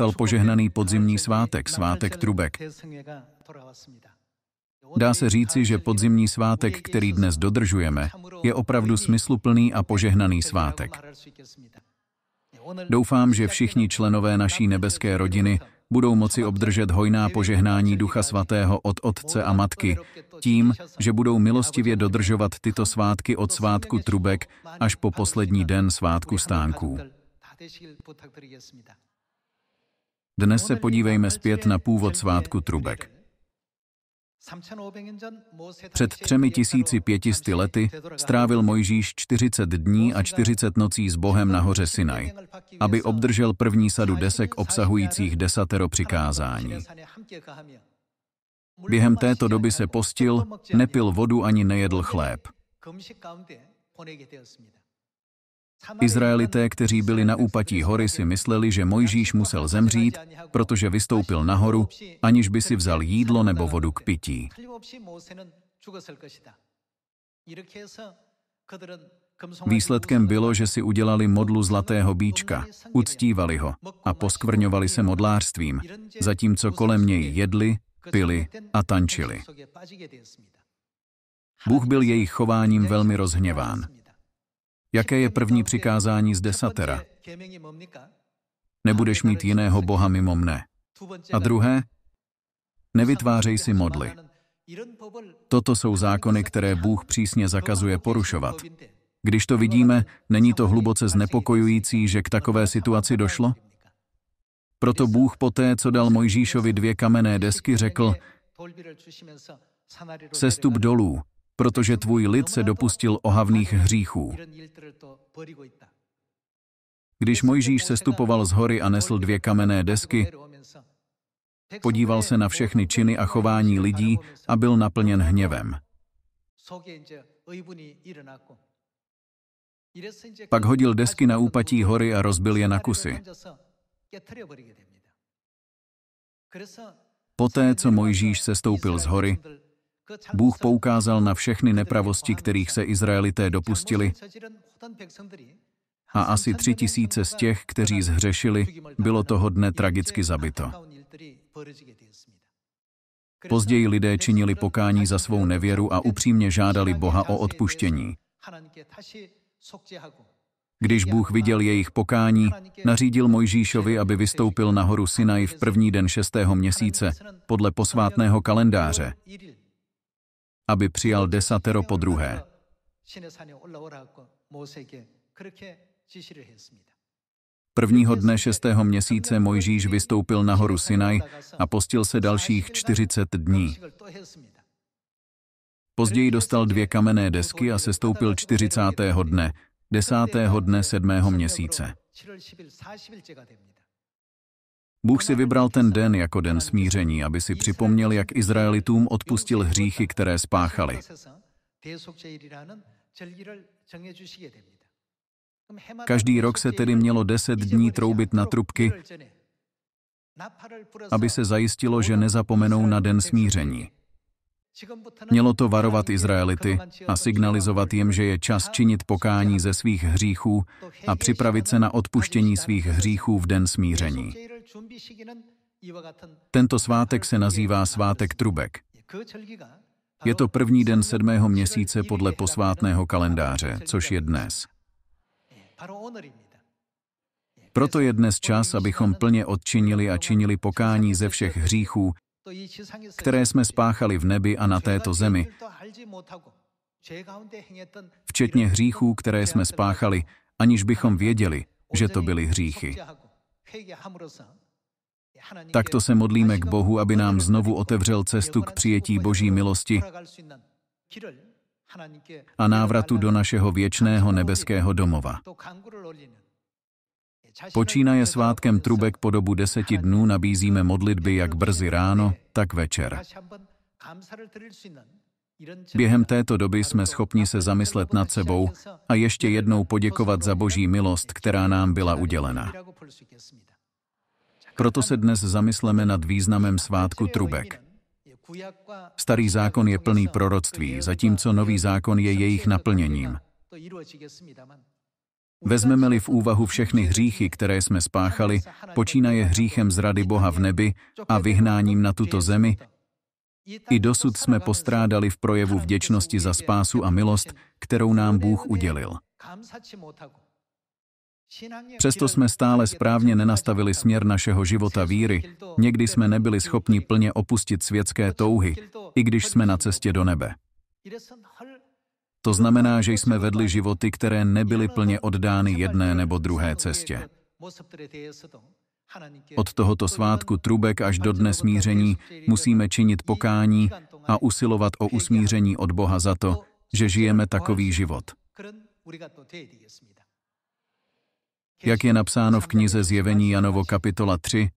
nastal požehnaný podzimní svátek, svátek trubek. Dá se říci, že podzimní svátek, který dnes dodržujeme, je opravdu smysluplný a požehnaný svátek. Doufám, že všichni členové naší nebeské rodiny budou moci obdržet hojná požehnání Ducha Svatého od Otce a Matky, tím, že budou milostivě dodržovat tyto svátky od svátku trubek až po poslední den svátku stánků. Dnes se podívejme zpět na původ svátku trubek. Před třemi tisíci pětisty lety strávil Mojžíš 40 dní a 40 nocí s Bohem na hoře Sinaj, aby obdržel první sadu desek obsahujících desatero přikázání. Během této doby se postil, nepil vodu ani nejedl chléb. Izraelité, kteří byli na úpatí hory, si mysleli, že Mojžíš musel zemřít, protože vystoupil nahoru, aniž by si vzal jídlo nebo vodu k pití. Výsledkem bylo, že si udělali modlu zlatého bíčka, uctívali ho a poskvrňovali se modlářstvím, zatímco kolem něj jedli, pili a tančili. Bůh byl jejich chováním velmi rozhněván. Jaké je první přikázání z desatera? Nebudeš mít jiného boha mimo mne. A druhé? Nevytvářej si modly. Toto jsou zákony, které Bůh přísně zakazuje porušovat. Když to vidíme, není to hluboce znepokojující, že k takové situaci došlo? Proto Bůh poté, co dal Mojžíšovi dvě kamenné desky, řekl, sestup dolů, protože tvůj lid se dopustil ohavných hříchů. Když Mojžíš sestupoval z hory a nesl dvě kamenné desky, podíval se na všechny činy a chování lidí a byl naplněn hněvem. Pak hodil desky na úpatí hory a rozbil je na kusy. Poté, co Mojžíš sestoupil z hory, Bůh poukázal na všechny nepravosti, kterých se Izraelité dopustili, a asi tři tisíce z těch, kteří zhřešili, bylo toho dne tragicky zabito. Později lidé činili pokání za svou nevěru a upřímně žádali Boha o odpuštění. Když Bůh viděl jejich pokání, nařídil Mojžíšovi, aby vystoupil na horu Sinaj v první den šestého měsíce, podle posvátného kalendáře, aby přijal desatero po druhé. Prvního dne šestého měsíce Mojžíš vystoupil na horu Sinaj a postil se dalších 40 dní. Později dostal dvě kamenné desky a sestoupil 40. dne, desátého dne sedmého měsíce. Bůh si vybral ten den jako den smíření, aby si připomněl, jak Izraelitům odpustil hříchy, které spáchali. Každý rok se tedy mělo deset dní troubit na trubky, aby se zajistilo, že nezapomenou na den smíření. Mělo to varovat Izraelity a signalizovat jim, že je čas činit pokání ze svých hříchů a připravit se na odpuštění svých hříchů v den smíření. Tento svátek se nazývá svátek trubek. Je to první den sedmého měsíce podle posvátného kalendáře, což je dnes. Proto je dnes čas, abychom plně odčinili a činili pokání ze všech hříchů, které jsme spáchali v nebi a na této zemi, včetně hříchů, které jsme spáchali, aniž bychom věděli, že to byly hříchy. Takto se modlíme k Bohu, aby nám znovu otevřel cestu k přijetí Boží milosti a návratu do našeho věčného nebeského domova. Počínaje svátkem trubek po dobu deseti dnů nabízíme modlitby jak brzy ráno, tak večer. Během této doby jsme schopni se zamyslet nad sebou a ještě jednou poděkovat za Boží milost, která nám byla udělena. Proto se dnes zamysleme nad významem svátku trubek. Starý zákon je plný proroctví, zatímco nový zákon je jejich naplněním. Vezmeme-li v úvahu všechny hříchy, které jsme spáchali, počínaje hříchem zrady Boha v nebi a vyhnáním na tuto zemi, i dosud jsme postrádali v projevu vděčnosti za spásu a milost, kterou nám Bůh udělil. Přesto jsme stále správně nenastavili směr našeho života víry. Někdy jsme nebyli schopni plně opustit světské touhy, i když jsme na cestě do nebe. To znamená, že jsme vedli životy, které nebyly plně oddány jedné nebo druhé cestě. Od tohoto svátku trubek až do dne smíření musíme činit pokání a usilovat o usmíření od Boha za to, že žijeme takový život jak je napsáno v knize Zjevení Janovo kapitola 3,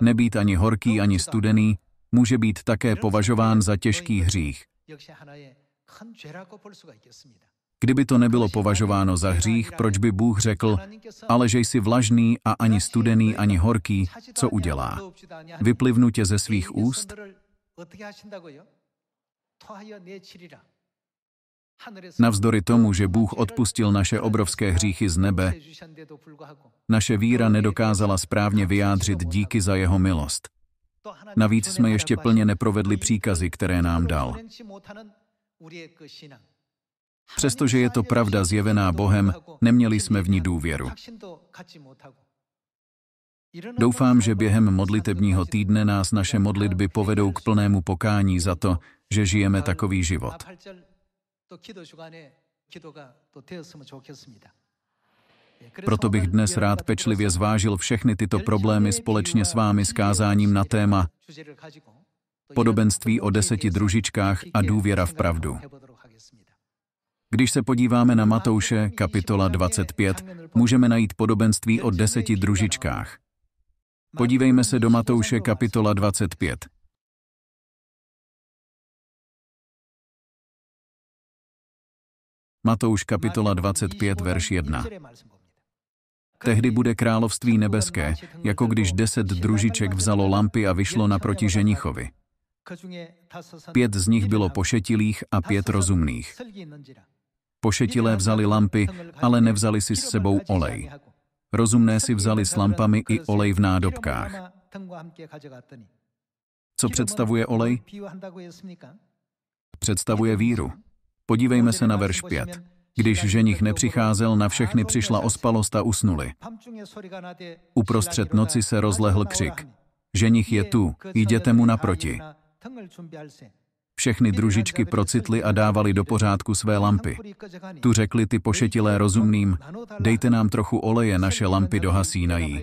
nebýt ani horký, ani studený, může být také považován za těžký hřích. Kdyby to nebylo považováno za hřích, proč by Bůh řekl, ale že jsi vlažný a ani studený, ani horký, co udělá? Vyplivnu tě ze svých úst? Navzdory tomu, že Bůh odpustil naše obrovské hříchy z nebe, naše víra nedokázala správně vyjádřit díky za jeho milost. Navíc jsme ještě plně neprovedli příkazy, které nám dal. Přestože je to pravda zjevená Bohem, neměli jsme v ní důvěru. Doufám, že během modlitebního týdne nás naše modlitby povedou k plnému pokání za to, že žijeme takový život. 또 기도 주간에 기도가 또 되었으면 좋겠습니다. Proto bych dnes rád pečlivě zvážil všechny tyto problémy společně s vámi s kázáním na téma podobenství o deseti družičkách a důvěra v pravdu. Když se podíváme na Matouše, kapitola 25, můžeme najít podobenství o deseti družičkách. Podívejme se do Matouše, kapitola 25. Matouš kapitola 25, verš 1. Tehdy bude království nebeské, jako když deset družiček vzalo lampy a vyšlo naproti ženichovi. Pět z nich bylo pošetilých a pět rozumných. Pošetilé vzali lampy, ale nevzali si s sebou olej. Rozumné si vzali s lampami i olej v nádobkách. Co představuje olej? Představuje víru. Podívejme se na verš 5. Když ženich nepřicházel, na všechny přišla ospalost a usnuli. Uprostřed noci se rozlehl křik. Ženich je tu, jděte mu naproti. Všechny družičky procitly a dávali do pořádku své lampy. Tu řekli ty pošetilé rozumným, dejte nám trochu oleje, naše lampy dohasínají.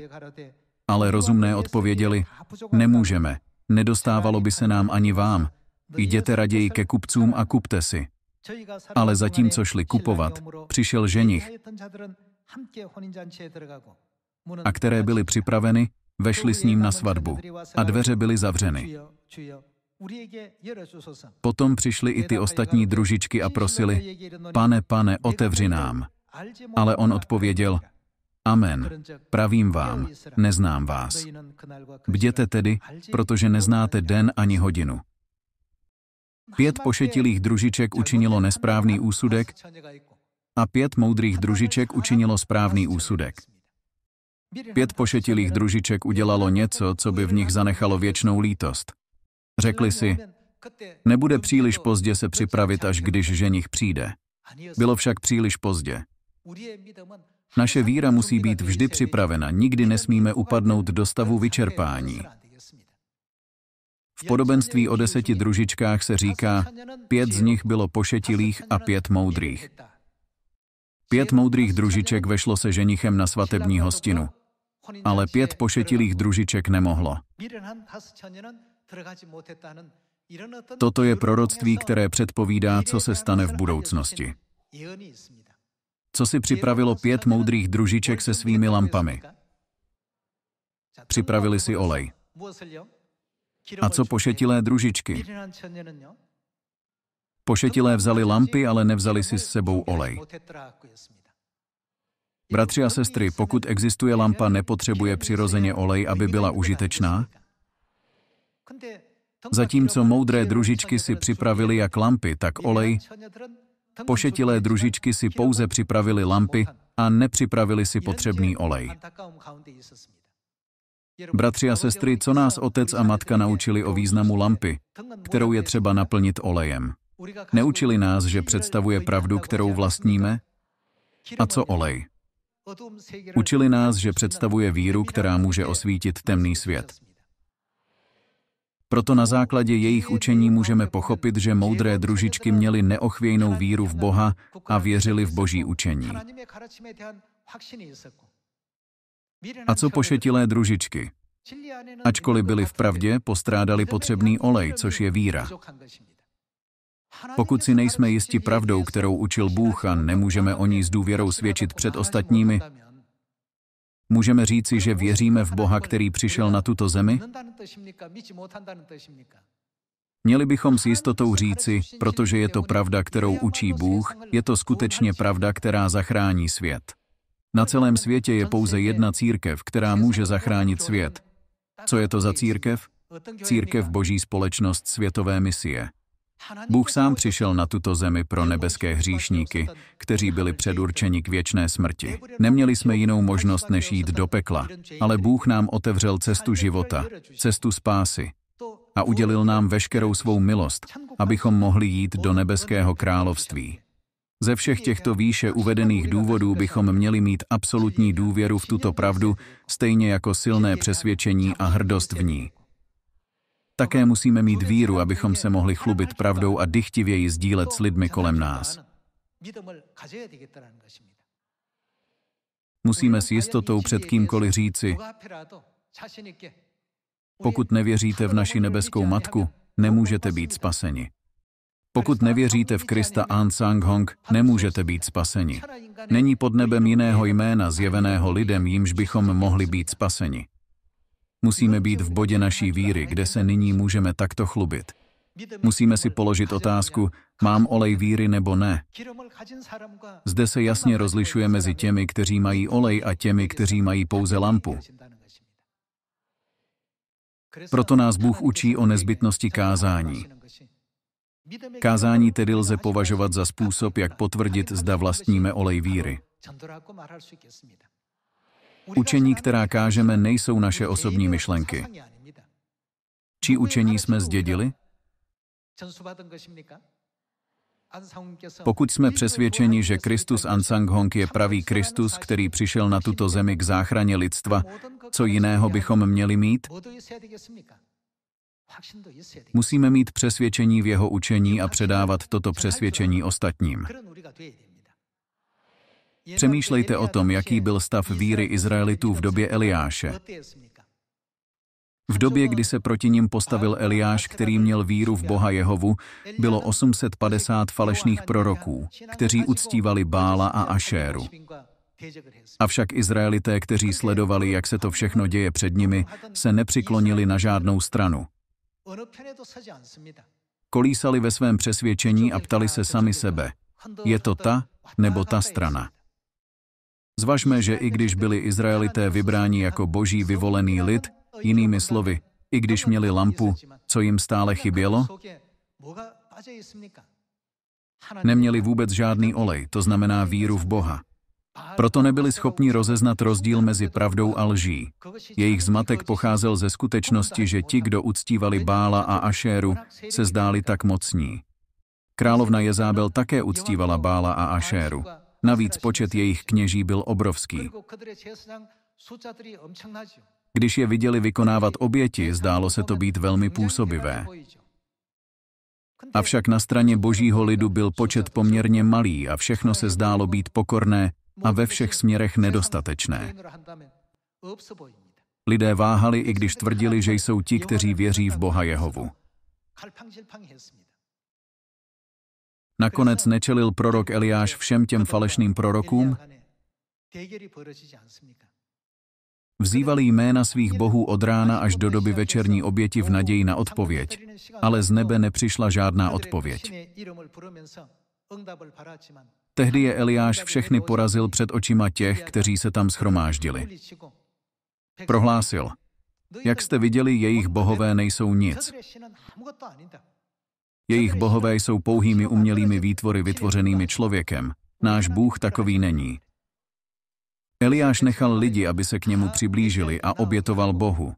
Ale rozumné odpověděli, nemůžeme, nedostávalo by se nám ani vám, jděte raději ke kupcům a kupte si. Ale zatímco šli kupovat, přišel ženich. A které byly připraveny, vešli s ním na svatbu a dveře byly zavřeny. Potom přišli i ty ostatní družičky a prosili, pane, pane, otevři nám. Ale on odpověděl, Amen. Pravím vám, neznám vás. Bděte tedy, protože neznáte den ani hodinu. Pět pošetilých družiček učinilo nesprávný úsudek a pět moudrých družiček učinilo správný úsudek. Pět pošetilých družiček udělalo něco, co by v nich zanechalo věčnou lítost. Řekli si, nebude příliš pozdě se připravit, až když ženich přijde. Bylo však příliš pozdě. Naše víra musí být vždy připravena, nikdy nesmíme upadnout do stavu vyčerpání. V podobenství o deseti družičkách se říká, pět z nich bylo pošetilých a pět moudrých. Pět moudrých družiček vešlo se ženichem na svatební hostinu, ale pět pošetilých družiček nemohlo. Toto je proroctví, které předpovídá, co se stane v budoucnosti. Co si připravilo pět moudrých družiček se svými lampami? Připravili si olej. A co pošetilé družičky? Pošetilé vzali lampy, ale nevzali si s sebou olej. Bratři a sestry, pokud existuje lampa, nepotřebuje přirozeně olej, aby byla užitečná? Zatímco moudré družičky si připravili jak lampy, tak olej, pošetilé družičky si pouze připravili lampy a nepřipravili si potřebný olej. Bratři a sestry, co nás otec a matka naučili o významu lampy, kterou je třeba naplnit olejem? Neučili nás, že představuje pravdu, kterou vlastníme? A co olej? Učili nás, že představuje víru, která může osvítit temný svět. Proto na základě jejich učení můžeme pochopit, že moudré družičky měly neochvějnou víru v Boha a věřili v Boží učení. A co pošetilé družičky? Ačkoliv byli v pravdě, postrádali potřebný olej, což je víra. Pokud si nejsme jisti pravdou, kterou učil Bůh a nemůžeme o ní s důvěrou svědčit před ostatními, můžeme říci, že věříme v Boha, který přišel na tuto zemi? Měli bychom s jistotou říci, protože je to pravda, kterou učí Bůh, je to skutečně pravda, která zachrání svět. Na celém světě je pouze jedna církev, která může zachránit svět. Co je to za církev? Církev Boží společnost světové misie. Bůh sám přišel na tuto zemi pro nebeské hříšníky, kteří byli předurčeni k věčné smrti. Neměli jsme jinou možnost, než jít do pekla, ale Bůh nám otevřel cestu života, cestu spásy a udělil nám veškerou svou milost, abychom mohli jít do nebeského království. Ze všech těchto výše uvedených důvodů bychom měli mít absolutní důvěru v tuto pravdu, stejně jako silné přesvědčení a hrdost v ní. Také musíme mít víru, abychom se mohli chlubit pravdou a dychtivěji sdílet s lidmi kolem nás. Musíme s jistotou před kýmkoliv říci, pokud nevěříte v naši nebeskou matku, nemůžete být spaseni. Pokud nevěříte v Krista an sang Hong, nemůžete být spaseni. Není pod nebem jiného jména zjeveného lidem, jimž bychom mohli být spaseni. Musíme být v bodě naší víry, kde se nyní můžeme takto chlubit. Musíme si položit otázku, mám olej víry nebo ne. Zde se jasně rozlišuje mezi těmi, kteří mají olej a těmi, kteří mají pouze lampu. Proto nás Bůh učí o nezbytnosti kázání. Kázání tedy lze považovat za způsob, jak potvrdit, zda vlastníme olej víry. Učení, která kážeme, nejsou naše osobní myšlenky. Čí učení jsme zdědili? Pokud jsme přesvědčeni, že Kristus Hong je pravý Kristus, který přišel na tuto zemi k záchraně lidstva, co jiného bychom měli mít? Musíme mít přesvědčení v jeho učení a předávat toto přesvědčení ostatním. Přemýšlejte o tom, jaký byl stav víry Izraelitů v době Eliáše. V době, kdy se proti ním postavil Eliáš, který měl víru v Boha Jehovu, bylo 850 falešných proroků, kteří uctívali Bála a Ašéru. Avšak Izraelité, kteří sledovali, jak se to všechno děje před nimi, se nepřiklonili na žádnou stranu. Kolísali ve svém přesvědčení a ptali se sami sebe, je to ta nebo ta strana. Zvažme, že i když byli Izraelité vybráni jako boží vyvolený lid, jinými slovy, i když měli lampu, co jim stále chybělo? Neměli vůbec žádný olej, to znamená víru v Boha. Proto nebyli schopni rozeznat rozdíl mezi pravdou a lží. Jejich zmatek pocházel ze skutečnosti, že ti, kdo uctívali Bála a Ašéru, se zdáli tak mocní. Královna Jezábel také uctívala Bála a Ašéru. Navíc počet jejich kněží byl obrovský. Když je viděli vykonávat oběti, zdálo se to být velmi působivé. Avšak na straně božího lidu byl počet poměrně malý a všechno se zdálo být pokorné a ve všech směrech nedostatečné. Lidé váhali, i když tvrdili, že jsou ti, kteří věří v Boha Jehovu. Nakonec nečelil prorok Eliáš všem těm falešným prorokům? Vzývali jména svých bohů od rána až do doby večerní oběti v naději na odpověď, ale z nebe nepřišla žádná odpověď. Tehdy je Eliáš všechny porazil před očima těch, kteří se tam schromáždili. Prohlásil, jak jste viděli, jejich bohové nejsou nic. Jejich bohové jsou pouhými umělými výtvory vytvořenými člověkem. Náš Bůh takový není. Eliáš nechal lidi, aby se k němu přiblížili a obětoval Bohu.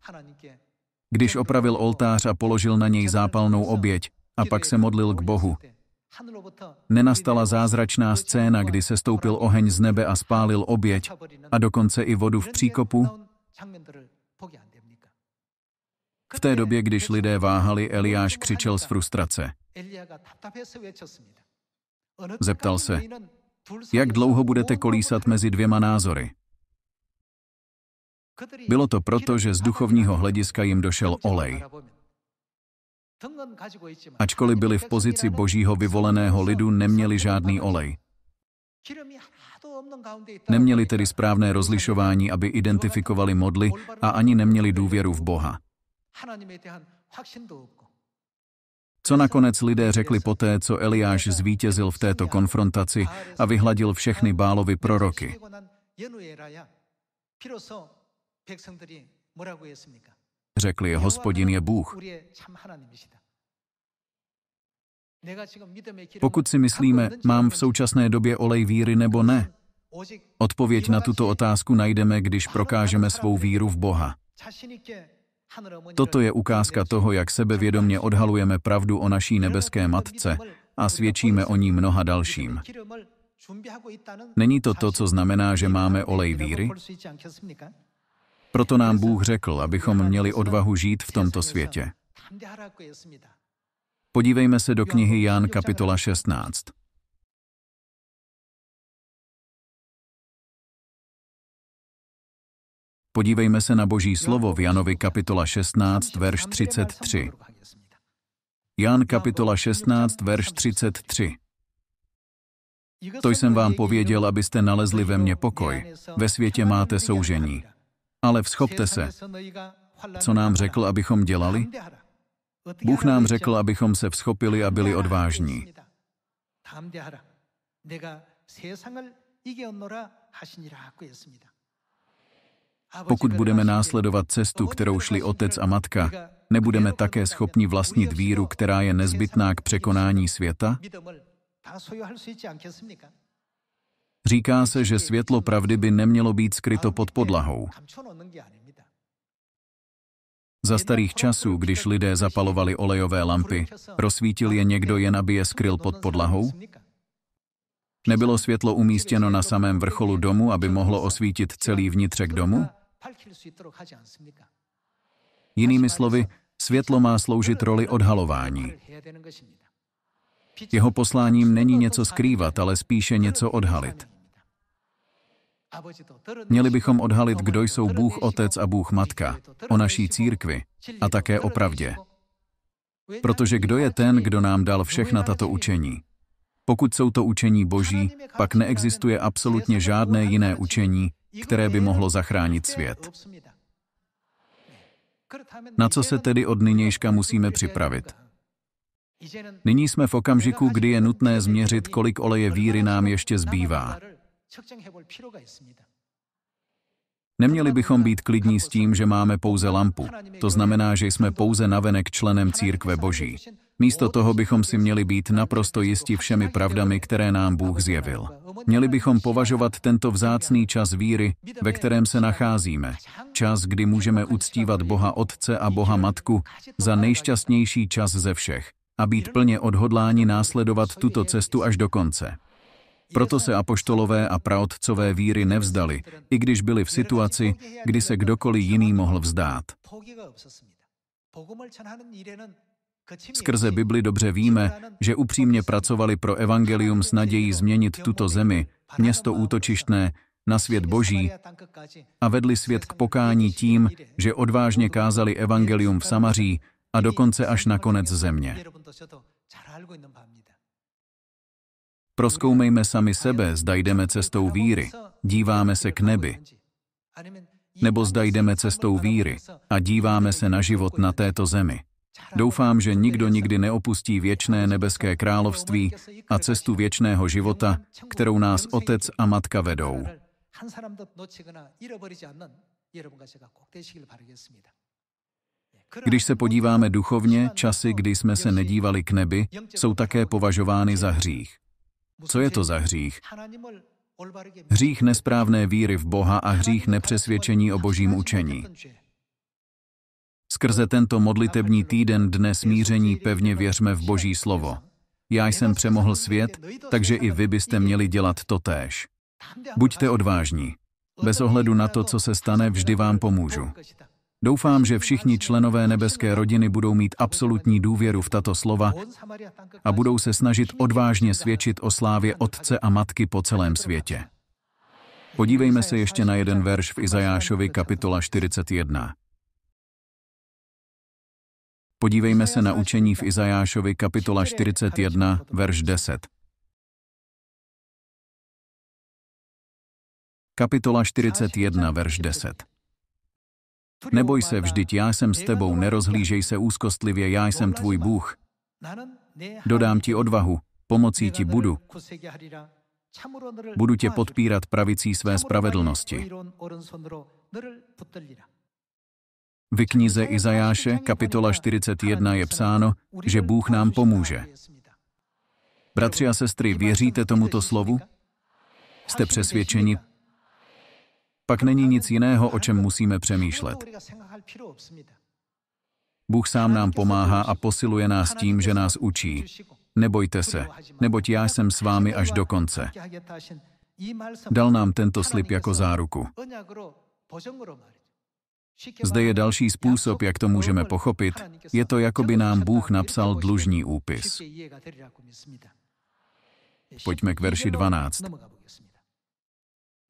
Když opravil oltář a položil na něj zápalnou oběť a pak se modlil k Bohu, Nenastala zázračná scéna, kdy se stoupil oheň z nebe a spálil oběť a dokonce i vodu v příkopu? V té době, když lidé váhali, Eliáš křičel z frustrace. Zeptal se, jak dlouho budete kolísat mezi dvěma názory? Bylo to proto, že z duchovního hlediska jim došel olej. Ačkoliv byli v pozici božího vyvoleného lidu, neměli žádný olej. Neměli tedy správné rozlišování, aby identifikovali modly a ani neměli důvěru v Boha. Co nakonec lidé řekli poté, co Eliáš zvítězil v této konfrontaci a vyhladil všechny Bálovy proroky? Řekli, hospodin je Bůh. Pokud si myslíme, mám v současné době olej víry nebo ne, odpověď na tuto otázku najdeme, když prokážeme svou víru v Boha. Toto je ukázka toho, jak sebevědomně odhalujeme pravdu o naší nebeské matce a svědčíme o ní mnoha dalším. Není to to, co znamená, že máme olej víry? Proto nám Bůh řekl, abychom měli odvahu žít v tomto světě. Podívejme se do knihy Jan kapitola 16. Podívejme se na Boží slovo v Janovi kapitola 16, verš 33. Jan kapitola 16, verš 33. To jsem vám pověděl, abyste nalezli ve mně pokoj. Ve světě máte soužení. Ale vzchopte se. Co nám řekl, abychom dělali? Bůh nám řekl, abychom se vzchopili a byli odvážní. Pokud budeme následovat cestu, kterou šli otec a matka, nebudeme také schopni vlastnit víru, která je nezbytná k překonání světa? Říká se, že světlo pravdy by nemělo být skryto pod podlahou. Za starých časů, když lidé zapalovali olejové lampy, rozsvítil je někdo jen, aby je skryl pod podlahou? Nebylo světlo umístěno na samém vrcholu domu, aby mohlo osvítit celý vnitřek domu? Jinými slovy, světlo má sloužit roli odhalování. Jeho posláním není něco skrývat, ale spíše něco odhalit. Měli bychom odhalit, kdo jsou Bůh Otec a Bůh Matka, o naší církvi a také o pravdě. Protože kdo je ten, kdo nám dal všechna tato učení? Pokud jsou to učení Boží, pak neexistuje absolutně žádné jiné učení, které by mohlo zachránit svět. Na co se tedy od nynějška musíme připravit? Nyní jsme v okamžiku, kdy je nutné změřit, kolik oleje víry nám ještě zbývá. Neměli bychom být klidní s tím, že máme pouze lampu. To znamená, že jsme pouze navenek členem církve Boží. Místo toho bychom si měli být naprosto jisti všemi pravdami, které nám Bůh zjevil. Měli bychom považovat tento vzácný čas víry, ve kterém se nacházíme, čas, kdy můžeme uctívat Boha Otce a Boha Matku, za nejšťastnější čas ze všech a být plně odhodláni následovat tuto cestu až do konce. Proto se apoštolové a praotcové víry nevzdali, i když byli v situaci, kdy se kdokoliv jiný mohl vzdát. Skrze Bibli dobře víme, že upřímně pracovali pro evangelium s nadějí změnit tuto zemi, město útočištné, na svět Boží a vedli svět k pokání tím, že odvážně kázali evangelium v Samaří a dokonce až na konec země. Proskoumejme sami sebe, zda jdeme cestou víry, díváme se k nebi. Nebo zda jdeme cestou víry a díváme se na život na této zemi. Doufám, že nikdo nikdy neopustí věčné nebeské království a cestu věčného života, kterou nás otec a matka vedou. Když se podíváme duchovně, časy, kdy jsme se nedívali k nebi, jsou také považovány za hřích. Co je to za hřích? Hřích nesprávné víry v Boha a hřích nepřesvědčení o božím učení. Skrze tento modlitební týden dne smíření pevně věřme v boží slovo. Já jsem přemohl svět, takže i vy byste měli dělat to též. Buďte odvážní. Bez ohledu na to, co se stane, vždy vám pomůžu. Doufám, že všichni členové nebeské rodiny budou mít absolutní důvěru v tato slova a budou se snažit odvážně svědčit o slávě Otce a Matky po celém světě. Podívejme se ještě na jeden verš v Izajášovi kapitola 41. Podívejme se na učení v Izajášovi kapitola 41, verš 10. Kapitola 41, verš 10. Neboj se, vždyť já jsem s tebou, nerozhlížej se úzkostlivě, já jsem tvůj Bůh. Dodám ti odvahu, pomocí ti budu. Budu tě podpírat pravicí své spravedlnosti. V knize Izajáše, kapitola 41, je psáno, že Bůh nám pomůže. Bratři a sestry, věříte tomuto slovu? Jste přesvědčeni, pak není nic jiného, o čem musíme přemýšlet. Bůh sám nám pomáhá a posiluje nás tím, že nás učí. Nebojte se, neboť já jsem s vámi až do konce. Dal nám tento slib jako záruku. Zde je další způsob, jak to můžeme pochopit. Je to, jako by nám Bůh napsal dlužní úpis. Pojďme k verši 12.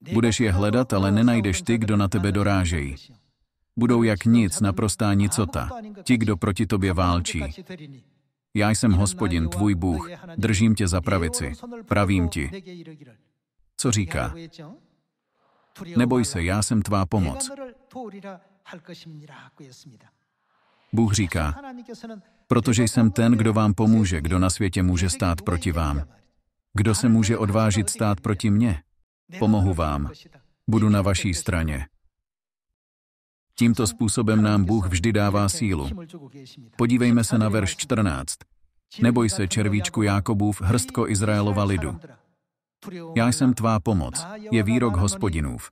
Budeš je hledat, ale nenajdeš ty, kdo na tebe dorážejí. Budou jak nic, naprostá nicota, ti, kdo proti tobě válčí. Já jsem hospodin, tvůj Bůh, držím tě za pravici, pravím ti. Co říká? Neboj se, já jsem tvá pomoc. Bůh říká, protože jsem ten, kdo vám pomůže, kdo na světě může stát proti vám. Kdo se může odvážit stát proti mně? Pomohu vám. Budu na vaší straně. Tímto způsobem nám Bůh vždy dává sílu. Podívejme se na verš 14. Neboj se, červíčku Jákobův, hrstko Izraelova lidu. Já jsem tvá pomoc, je výrok hospodinův.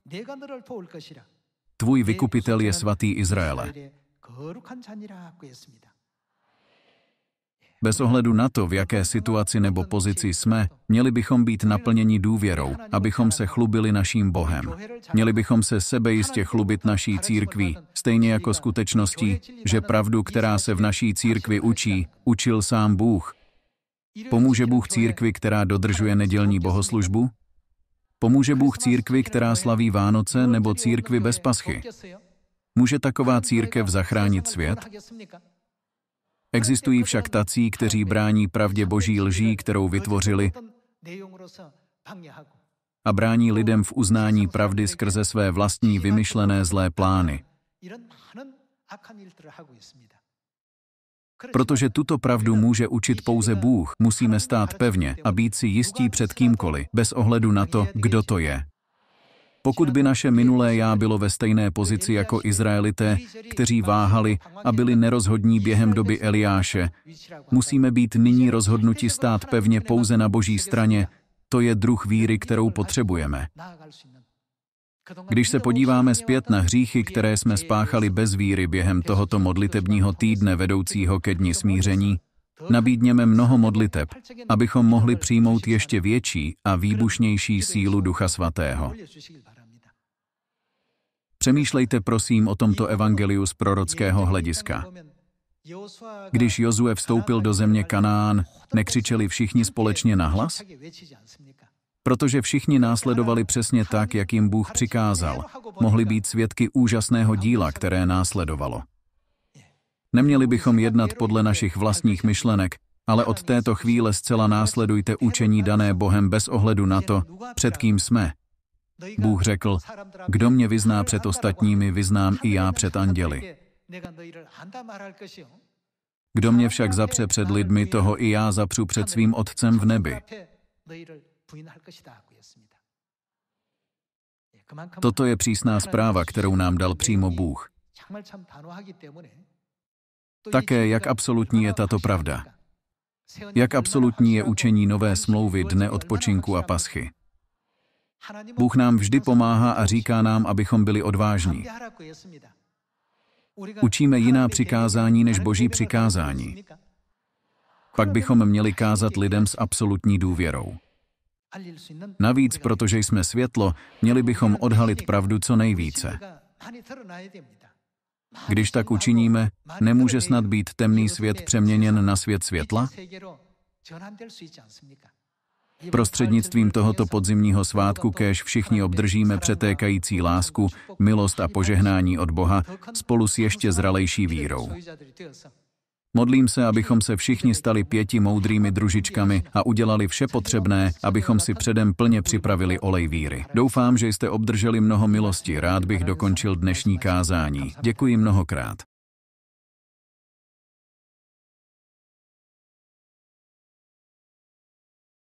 Tvůj vykupitel je svatý Izraele. Bez ohledu na to, v jaké situaci nebo pozici jsme, měli bychom být naplněni důvěrou, abychom se chlubili naším Bohem. Měli bychom se sebejistě chlubit naší církví, stejně jako skutečností, že pravdu, která se v naší církvi učí, učil sám Bůh. Pomůže Bůh církvi, která dodržuje nedělní bohoslužbu? Pomůže Bůh církvi, která slaví Vánoce, nebo církvi bez paschy? Může taková církev zachránit svět? Existují však tací, kteří brání pravdě boží lží, kterou vytvořili, a brání lidem v uznání pravdy skrze své vlastní vymyšlené zlé plány. Protože tuto pravdu může učit pouze Bůh, musíme stát pevně a být si jistí před kýmkoliv, bez ohledu na to, kdo to je. Pokud by naše minulé já bylo ve stejné pozici jako Izraelité, kteří váhali a byli nerozhodní během doby Eliáše, musíme být nyní rozhodnuti stát pevně pouze na boží straně, to je druh víry, kterou potřebujeme. Když se podíváme zpět na hříchy, které jsme spáchali bez víry během tohoto modlitebního týdne vedoucího ke dni smíření, nabídněme mnoho modliteb, abychom mohli přijmout ještě větší a výbušnější sílu Ducha Svatého. Přemýšlejte prosím o tomto evangeliu z prorockého hlediska. Když Jozue vstoupil do země Kanán, nekřičeli všichni společně na hlas? Protože všichni následovali přesně tak, jak jim Bůh přikázal. Mohli být svědky úžasného díla, které následovalo. Neměli bychom jednat podle našich vlastních myšlenek, ale od této chvíle zcela následujte učení dané Bohem bez ohledu na to, před kým jsme, Bůh řekl, kdo mě vyzná před ostatními, vyznám i já před anděli. Kdo mě však zapře před lidmi, toho i já zapřu před svým otcem v nebi. Toto je přísná zpráva, kterou nám dal přímo Bůh. Také, jak absolutní je tato pravda. Jak absolutní je učení nové smlouvy dne odpočinku a paschy. Bůh nám vždy pomáhá a říká nám, abychom byli odvážní. Učíme jiná přikázání než boží přikázání. Pak bychom měli kázat lidem s absolutní důvěrou. Navíc, protože jsme světlo, měli bychom odhalit pravdu co nejvíce. Když tak učiníme, nemůže snad být temný svět přeměněn na svět světla? Prostřednictvím tohoto podzimního svátku kež všichni obdržíme přetékající lásku, milost a požehnání od Boha spolu s ještě zralejší vírou. Modlím se, abychom se všichni stali pěti moudrými družičkami a udělali vše potřebné, abychom si předem plně připravili olej víry. Doufám, že jste obdrželi mnoho milosti. Rád bych dokončil dnešní kázání. Děkuji mnohokrát.